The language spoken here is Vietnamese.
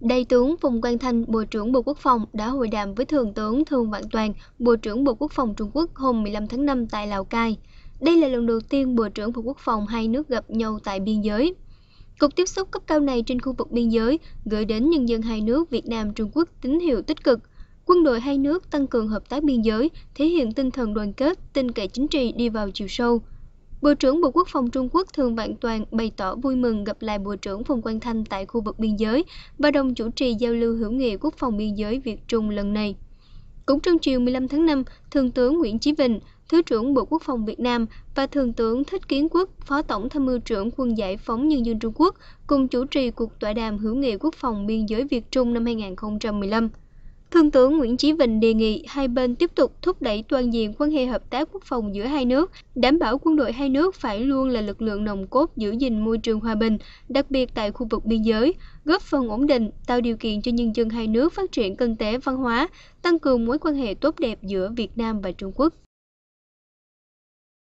Đại tướng Phùng Quang Thanh, Bộ trưởng Bộ Quốc phòng đã hội đàm với Thường tướng Thương Vạn Toàn, Bộ trưởng Bộ Quốc phòng Trung Quốc hôm 15 tháng 5 tại Lào Cai. Đây là lần đầu tiên Bộ trưởng Bộ Quốc phòng hai nước gặp nhau tại biên giới. Cuộc tiếp xúc cấp cao này trên khu vực biên giới gửi đến nhân dân hai nước Việt Nam-Trung Quốc tín hiệu tích cực. Quân đội hai nước tăng cường hợp tác biên giới, thể hiện tinh thần đoàn kết, tin cậy chính trị đi vào chiều sâu – Bộ trưởng Bộ Quốc phòng Trung Quốc Thường Vạn Toàn bày tỏ vui mừng gặp lại Bộ trưởng Phùng Quang Thanh tại khu vực biên giới và đồng chủ trì giao lưu hữu nghị quốc phòng biên giới Việt Trung lần này. Cũng trong chiều 15 tháng 5, Thường tướng Nguyễn Chí Vịnh, Thứ trưởng Bộ Quốc phòng Việt Nam và Thường tướng Thích Kiến Quốc, Phó Tổng Tham mưu trưởng Quân giải phóng Nhân dân Trung Quốc cùng chủ trì cuộc tọa đàm hữu nghị quốc phòng biên giới Việt Trung năm 2015. Thương tướng Nguyễn Chí Vịnh đề nghị hai bên tiếp tục thúc đẩy toàn diện quan hệ hợp tác quốc phòng giữa hai nước, đảm bảo quân đội hai nước phải luôn là lực lượng nồng cốt giữ gìn môi trường hòa bình, đặc biệt tại khu vực biên giới, góp phần ổn định, tạo điều kiện cho nhân dân hai nước phát triển kinh tế văn hóa, tăng cường mối quan hệ tốt đẹp giữa Việt Nam và Trung Quốc.